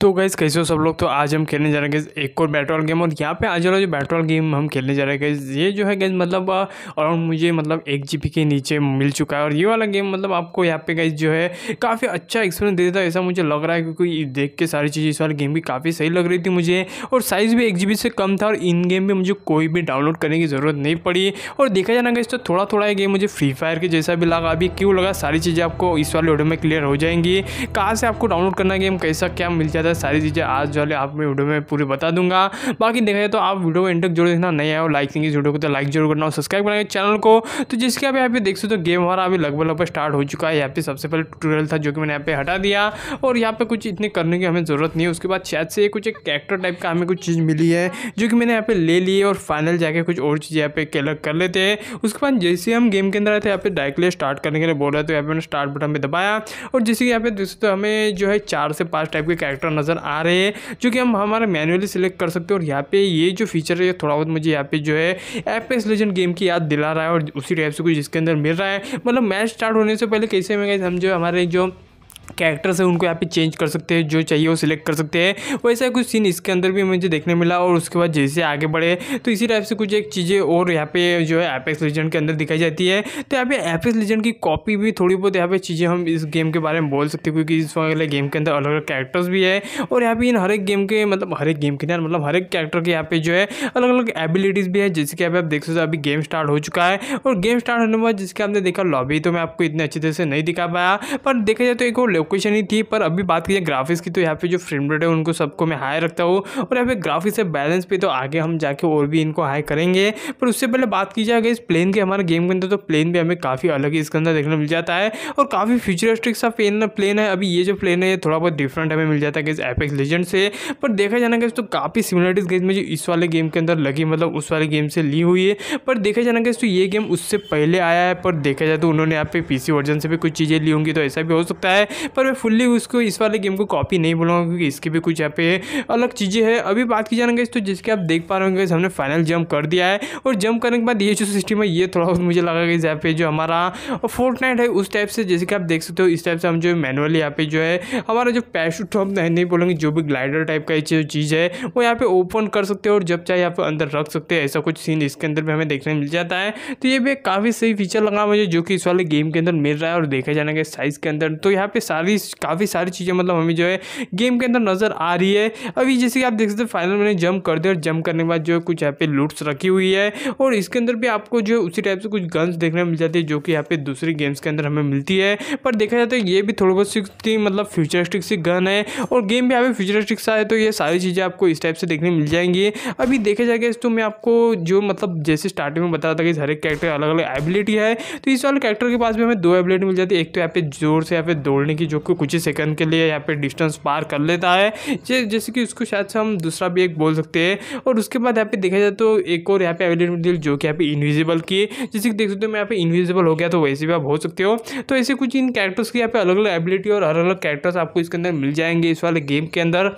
तो गैस कैसे हो सब लोग तो आज हम खेलने जा रहे हैं एक और बैटल गेम और यहाँ पे आज वाला जो बैटल गेम हम खेलने जा रहे हैं गैस ये जो है गैस मतलब अराउंड मुझे मतलब एक जी के नीचे मिल चुका है और ये वाला गेम मतलब आपको यहाँ पे गैस जो है काफ़ी अच्छा एक्सपीरियंस दे देता है ऐसा मुझे लग रहा है क्योंकि देख के सारी चीज़ें इस वाली गेम भी काफ़ी सही लग रही थी मुझे और साइज़ भी एक से कम था और इन गेम में मुझे कोई भी डाउनलोड करने की ज़रूरत नहीं पड़ी और देखा जाना गैस तो थोड़ा थोड़ा ये गेम मुझे फ्री फायर के जैसा भी लगा अभी क्यों लगा सारी चीज़ें आपको इस वाले ऑडियो में क्लियर हो जाएंगी कहाँ से आपको डाउनलोड करना गेम कैसा क्या मिल जाता है सारी चीज़ें आज जो है आप मैं वीडियो में पूरी बता दूंगा बाकी देखा जाए तो आप वीडियो को एंड तक जरूर देखना नहीं आया और लाइक इस वीडियो को तो लाइक जरूर करना और सब्सक्राइब करना चैनल को तो जिसके आप यहाँ पे देख सकते हो तो गेम हमारा अभी लगभग लगभग स्टार्ट हो चुका है यहाँ पे सबसे पहले ट्यूटोरियल था जो कि मैंने यहाँ पे हटा दिया और यहाँ पे कुछ इतने करने की हमें ज़रूरत नहीं है उसके बाद शायद से कुछ एक कैरेक्टर टाइप का हमें कुछ चीज़ मिली है जो कि मैंने यहाँ पे ले ली और फाइनल जाके कुछ और चीज़ यहाँ पे कलेक्ट कर लेते हैं उसके बाद जैसे हम गेम के अंदर आए थे यहाँ पे डायरेक्टली स्टार्ट करने के लिए बोल रहे थे तो यहाँ पे स्टार्ट बटन पर दबाया और जैसे कि यहाँ पे दोस्तों हमें जो है चार से पाँच टाइप के कैरेक्टर नज़र आ रहे हैं जो कि हम हमारा मैनुअली सिलेक्ट कर सकते हैं और यहाँ पे ये जो फीचर है ये थोड़ा बहुत मुझे यहाँ पे जो है पे लेजेंड गेम की याद दिला रहा है और उसी टाइप से कुछ इसके अंदर मिल रहा है मतलब मैच स्टार्ट होने से पहले कैसे में हम जो हमारे जो कैरेक्टर्स है उनको यहाँ पे चेंज कर सकते हैं जो चाहिए वो सिलेक्ट कर सकते हैं वैसा कुछ सीन इसके अंदर भी मुझे देखने मिला और उसके बाद जैसे आगे बढ़े तो इसी टाइप से कुछ एक चीज़ें और यहाँ पे जो है एपेक्स लीजेंड के अंदर दिखाई जाती है तो यहाँ पे एपेक्स लीजेंड की कॉपी भी थोड़ी बहुत यहाँ पर चीज़ें हम इस गेम के बारे में बोल सकते हैं क्योंकि इस वाले गेम के अंदर अलग अलग कैरेक्टर्स भी है और यहाँ पे इन हर एक गेम के मतलब हर एक गेम के अंदर मतलब हर एक कैरेक्टर के यहाँ पे जो है अलग अलग एबिलिटीज़ भी है जैसे कि अभी आप देख सकते हो अभी गेम स्टार्ट हो चुका है और गेम स्टार्ट होने के बाद जिसके आपने देखा लॉबी तो मैं आपको इतने अच्छी तरह से नहीं दिखा पाया पर देखा जाए तो एक और लोकेशन ही थी पर अभी बात कीजिए ग्राफिक्स की तो यहाँ पे जो फ्रेम रेट है उनको सबको मैं हाई रखता हूँ और यहाँ पे ग्राफिक्स है बैलेंस पे तो आगे हम जाके और भी इनको हाई करेंगे पर उससे पहले बात की जाए इस प्लेन के हमारे गेम के अंदर तो प्लेन भी हमें काफ़ी अलग ही इसके अंदर देखने मिल जाता है और काफ़ी फ्यूचरिस्टिक सा प्लेन प्लेन है अभी ये जो प्लेन है ये थोड़ा बहुत डिफरेंट हमें मिल जाता है इस एपेक्स लेजेंड से पर देखा जाना गया तो काफ़ी सिमिलरिटीज गेम जो इस वाले गेम के अंदर लगी मतलब उस वाले गेम से ली हुई है पर देखा जाना गया तो ये गेम उससे पहले आया है पर देखा जाए तो उन्होंने यहाँ पे पीसी वर्जन से भी कुछ चीज़ें ली होंगी तो ऐसा भी हो सकता है पर मैं फुल्ली उसको इस वाले गेम को कॉपी नहीं बोलूँगा क्योंकि इसके भी कुछ यहाँ पे अलग चीज़ें हैं अभी बात की जाएंगे तो जिसके आप देख पा रहे होंगे हमने फाइनल जंप कर दिया है और जंप करने के बाद ये जो सिस्टम है ये थोड़ा बहुत मुझे लगा कि यहाँ पे जो हमारा फोर्थ नाइट है उस टाइप से जैसे कि आप देख सकते हो इस टाइप से हम जो मैनुअली यहाँ पे जो है हमारा जो पैशूट हम नहीं बोलेंगे जो भी ग्लाइडर टाइप का चीज़ है वो यहाँ पे ओपन कर सकते हो और जब चाहे यहाँ पे अंदर रख सकते हैं ऐसा कुछ सीन इसके अंदर भी हमें देखने मिल जाता है तो ये भी काफ़ी सही फीचर लगा मुझे जो कि इस वाले गेम के अंदर मिल रहा है और देखा जाने के साइज़ के अंदर तो यहाँ पे सारी काफ़ी सारी चीज़ें मतलब हमें जो है गेम के अंदर नज़र आ रही है अभी जैसे कि आप देख सकते हैं फाइनल मैंने जंप कर दिया और जंप करने के बाद जो है कुछ यहाँ पे लूट्स रखी हुई है और इसके अंदर भी आपको जो है उसी टाइप से कुछ गन्स देखने मिल जाती है जो कि यहाँ पे दूसरी गेम्स के अंदर हमें मिलती है पर देखा जाए तो ये भी थोड़ी बहुत सी मतलब फ्यूचरिस्टिक सी गन है और गेम भी यहाँ पे फ्यूचरिस्टिक सा है तो ये सारी चीज़ें आपको इस टाइप से देखने मिल जाएंगी अभी देखा जाएगा तो मैं आपको जो मतलब जैसे स्टार्टिंग में बताया था कि हर एक कैरेक्टर अलग अलग एबिलिटी है तो इस वाले कैरेक्टर के पास भी हमें दो एबिलिटी मिल जाती है एक तो यहाँ पे जोर से यहाँ पे दौड़ने कि जो कि कुछ ही सेकंड के लिए यहाँ पे डिस्टेंस पार कर लेता है जैसे कि उसको शायद से हम दूसरा भी एक बोल सकते हैं और उसके बाद यहाँ पे देखा जाए तो एक और यहाँ पे अवेलेबल जो कि यहाँ पे इनविजिबल की जैसे कि देख सकते हो मैं यहाँ पे इनविजिबल हो गया तो वैसे भी आप हो सकते हो तो ऐसे कुछ इन कैरेक्टर्स की यहाँ पे अलग अलग एबिलिटी और अलग अलग कैरेक्टर्स आपको इसके अंदर मिल जाएंगे इस वाले गेम के अंदर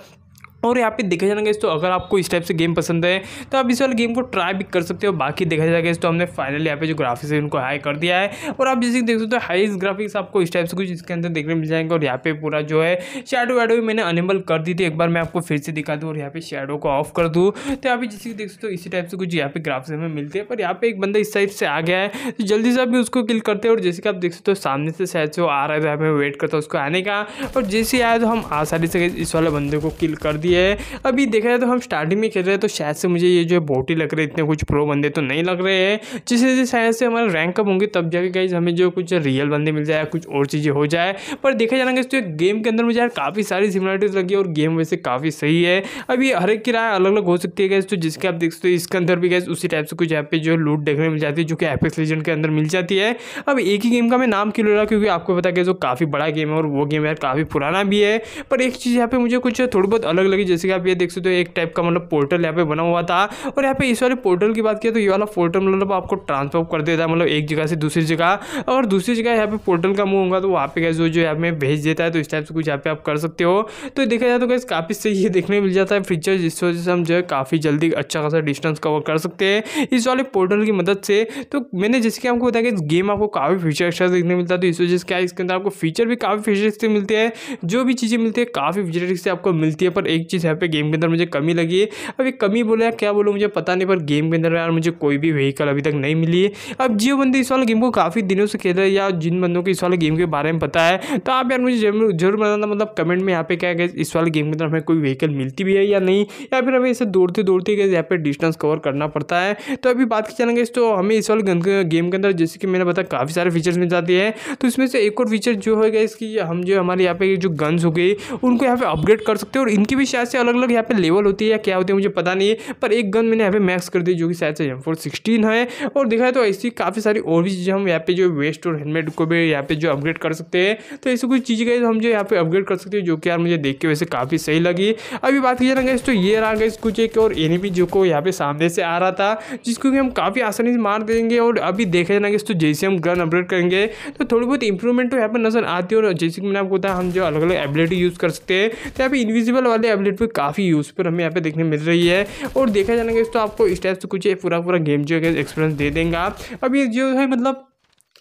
और यहाँ पे देखा जाएगा तो अगर आपको इस टाइप से गेम पसंद है तो आप इस वाले गेम को ट्राई भी कर सकते हो बाकी देखा जाएगा तो हमने फाइनली यहाँ पे जो ग्राफिक्स है उनको हाई कर दिया है और आप जैसे देख सकते हो हाईस्ट ग्राफिक्स आपको इस टाइप से कुछ इसके अंदर देखने मिल जाएंगे और यहाँ पे पूरा जो है शेडो वेडो भी मैंने अनेबल कर दी थी एक बार मैं आपको फिर से दिखा दूँ और यहाँ पे शेडो को ऑफ कर दूँ तो यहाँ पे जैसे देख सकते हो इसी टाइप से कुछ यहाँ पे ग्राफ्स हमें मिलते हैं पर यहाँ पे एक बंदा इस साइड से आ गया है तो जल्दी से आप उसको किल करते हैं और जैसे कि आप देख सकते हो सामने से शायद से आ रहा है तो यहाँ वेट करता हूँ उसको आने का और जैसे आया तो हम आसानी से इस वाले बंदे को किल कर दिए सकती है अभी देखा जाए तो हम स्टार्टिंग में खेल रहे हैं तो शायद से मुझे ये जो है बोटी लग रहे इतने कुछ प्रो बंदे तो नहीं लग रहे हैं जिससे जिस शायद से हमारा रैंक कम होंगे तब जाके गाइज हमें जो कुछ रियल बंदे मिल जाए कुछ और चीज़ें हो जाए पर देखा जाना तो गेम के अंदर मुझे यार काफ़ी सारी सिमिलरिटीज़ लगी और गेम वैसे काफ़ी सही है अभी हर एक किराया अलग अलग हो सकती है गैस तो जिसके आप देख सकते हो इसके अंदर भी गैस उसी टाइप से कुछ यहाँ पे जो लूट देखने मिल जाती है जो कि एपेक्स लीजेंड के अंदर मिल जाती है अब एक ही गेम का मैं नाम क्यों ले रहा क्योंकि आपको पता गया जो काफ़ी बड़ा गेम है और वो गेम यार काफ़ी पुराना भी है पर एक चीज़ यहाँ पे मुझे कुछ थोड़ी बहुत अलग लगी कि जैसे कि आप ये देख सकते हो एक टाइप का मतलब पोर्टल यहाँ पे बना हुआ था और यहाँ पे इस वाले पोर्टल की बात किया तो ये वाला पोर्टल मतलब आपको ट्रांसफॉर्म कर देता है मतलब एक जगह से दूसरी जगह और दूसरी जगह यहाँ पे पोर्टल का मुँह होगा तो वहाँ पे गैस जो जो यहाँ पे भेज देता है तो इस टाइप से कुछ यहाँ पे आप कर सकते हो तो देखा जाए तो कैसे काफ़ी सही ये देखने मिल जाता है फीचर जिस वजह से हम जो है काफ़ी जल्दी अच्छा खासा डिस्टेंस कवर कर सकते हैं इस वाले पोर्टल की मदद से तो मैंने जैसे कि आपको बताया कि गेम आपको काफ़ी फीचर अच्छा देखने मिलता है तो इस वजह से क्या इसके अंदर आपको फीचर भी काफ़ी फीचर से मिलते हैं जो भी चीज़ें मिलती है काफ़ी फीचर से आपको मिलती है पर एक चीज़ यहाँ पे गेम के अंदर मुझे कमी लगी है अब ये कमी बोला क्या बोलूँ मुझे पता नहीं पर गेम के अंदर यार मुझे कोई भी व्हीकल अभी तक नहीं मिली है अब जियो बंदे इस वाले गेम को काफ़ी दिनों से खेल रहे हैं या जिन बंदों को इस वाले गेम के बारे में पता है तो आप यार मुझे जरूर बताना मतलब कमेंट में यहाँ पे क्या इस वाले गेम के अंदर हमें कोई व्हीकल मिलती भी है या नहीं या फिर हमें इसे दौड़ते दौड़ते यहाँ पर डिस्टेंस कवर करना पड़ता है तो अभी बात की चलेंगे तो हमें इस वाले गेम के अंदर जैसे कि मैंने बताया काफ़ी सारे फीचर्स मिल जाते हैं तो इसमें से एक और फीचर जो है इसकी हम जो हमारे यहाँ पे जो गन्स हो गई उनको यहाँ पे अपग्रेड कर सकते हैं और इनकी भी शायद से अलग अलग यहाँ पे लेवल होती है या क्या होती है मुझे पता नहीं है पर एक गन मैंने यहाँ पे मैक्स कर दी जो कि शायद से एम फोर सिक्सटीन है और देखा है तो ऐसी काफ़ी सारी और भी चीज़ें हम यहाँ पे जो वेस्ट और हेलमेट को भी यहाँ पे जो अपग्रेड कर सकते हैं तो ऐसी कुछ चीज़ें हम जो यहाँ पे अपग्रेड कर सकते हैं जो कि यार मुझे देख के वैसे काफ़ी सही लगी अभी बात की जाएगा तो ये रहा गई कुछ एक और एनिमी जो को यहाँ पे सामने से आ रहा था जिसको कि हम काफ़ी आसानी से मार देंगे और अभी देखा जाएगा तो जैसे हम गन अपग्रेड करेंगे तो थोड़ी बहुत इंप्रूवमेंट तो यहाँ पर नजर आती है और जैसे कि मैंने आपको बताया हम जो अलग अलग एबिलिटी यूज़ कर सकते हैं तो यहाँ पर इन्विजिबल वाले टैबलेट भी पर काफ़ी यूज़फुल हमें यहाँ पे देखने मिल रही है और देखा जाएगा तो आपको इस टाइप से कुछ पूरा पूरा गेम जो है एक्सपीरियंस दे देंगे आप अब ये जो है मतलब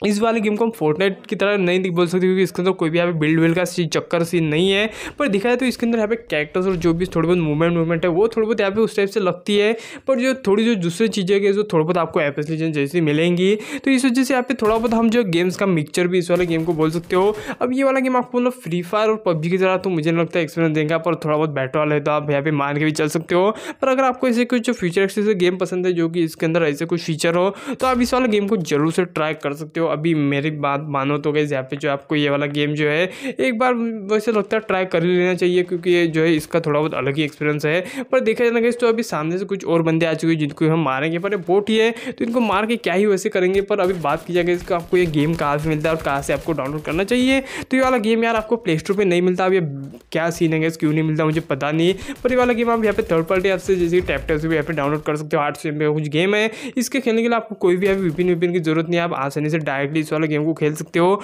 इस वाले गेम को हम फोर्टनाइट की तरह नहीं बोल सकते क्योंकि इसके अंदर कोई भी यहाँ पे बिल्ड विल का सी चक्कर सीन नहीं है पर दिखाया तो इसके अंदर यहाँ पे कैरेक्टर्स और जो भी थोड़ी बहुत मूवमेंट मूवमेंट है वो थोड़ी बहुत यहाँ पे उस टाइप से लगती है पर जो थोड़ी जो दूसरी चीज़ें की जो थोड़ी बहुत आपको एप्लीकेशन जैसी मिलेंगी तो इस वजह से यहाँ पे थोड़ा बहुत हम जो गेम्स का मिक्सचर भी इस वाले गेम को बोल सकते हो अब ये वाला गेम आपको मतलब फ्री फायर और पबजी की तरह तो मुझे नहीं लगता एक्सपीरियंस देंगे पर थोड़ा बहुत बैटर वाला है तो आप यहाँ पे मान के भी चल सकते हो पर अगर आपको ऐसे कुछ फ्यूचर एक्सपीरियस गेम पसंद है जो कि इसके अंदर ऐसे कुछ फीचर हो तो आप इस वाला गेम को जरूर से ट्राई कर सकते हो अभी मेरी बात मानो तो गई जहाँ पे जो आपको ये वाला गेम जो है एक बार वैसे लगता है ट्राई कर ही लेना चाहिए क्योंकि ये जो है इसका थोड़ा बहुत अलग ही एक्सपीरियंस है पर देखा जाना गई तो अभी सामने से कुछ और बंदे आ चुके हैं जिनको हम मारेंगे पर बोट ही है तो इनको मार के क्या ही वैसे करेंगे पर अभी बात की जाएगी इसका आपको ये गेम कहाँ से मिलता है और कहाँ से आपको डाउनलोड करना चाहिए तो ये वाला गेम यार आपको प्ले स्टोर पर नहीं मिलता अब ये क्या सीन है क्यों नहीं मिलता मुझे पता नहीं पर ये वाला गेम आप यहाँ पे थर्ड पार्टी ऐप से जैसे टैपटर से भी यहाँ पे डाउनलोड कर सकते हो आठ सौ कुछ गेम है इसके खेलने के लिए आपको कोई भी अभी विपिन विपिन की जरूरत नहीं आप आसानी से डाय डायरेक्टली वाला गेम को खेल सकते हो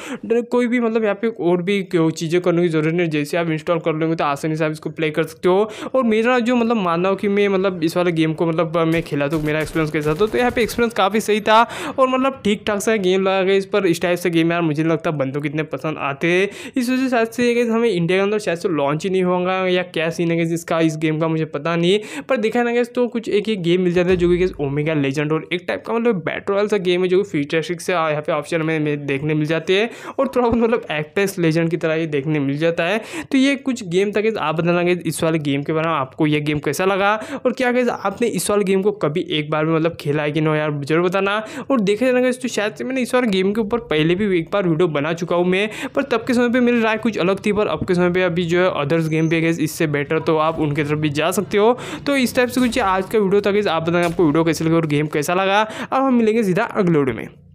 कोई भी मतलब यहाँ पे और भी चीज़ें करने की ज़रूरत नहीं जैसे आप इंस्टॉल कर लेंगे तो आसानी से आप इसको प्ले कर सकते हो और मेरा जो मतलब मानना हो कि मैं मतलब इस वाले गेम को मतलब मैं खेला तो मेरा एक्सपीरियंस कैसा था तो यहाँ पे एक्सपीरियंस काफ़ी सही था और मतलब ठीक ठाक सा गेम लगा गया इस पर इस टाइप से गेम यार मुझे नहीं लगता बंदों कितने पसंद आते हैं इस वजह से शायद से हमें इंडिया के अंदर शायद से लॉन्च ही नहीं होगा या क्या सीन है जिसका इस गेम का मुझे पता नहीं पर देखा ना गया तो कुछ एक ही गेम मिल जाता है जो कि ओमेगा लेजेंड और एक टाइप का मतलब बैटर वाला सा गेम है जो फ्यूचर फ्यूचरिस्टिक से यहाँ पे ऑप्शन ऑप्शन हमें देखने मिल जाती है और थोड़ा बहुत मतलब एक्ट्रेस लेजेंड की तरह ये देखने मिल जाता है तो ये कुछ गेम था कि आप बताना गए इस वाले गेम के बारे में आपको ये गेम कैसा लगा और क्या गए आपने इस वाले गेम को कभी एक बार भी मतलब खेला है कि ना यार जरूर बताना और देखे जाना तो शायद से मैंने इस वाले गेम के ऊपर पहले भी एक बार वीडियो बना चुका हूँ मैं पर तब के समय पर मेरी राय कुछ अलग थी पर अब के समय पर अभी जो है अदर्स गेम पे गए इससे बेटर तो आप उनके तरफ भी जा सकते हो तो इस टाइप से कुछ आज का वीडियो था कि आप बताएंगे आपको वीडियो कैसे लगे और गेम कैसा लगा अब हम मिलेंगे सीधा अगले वीडियो में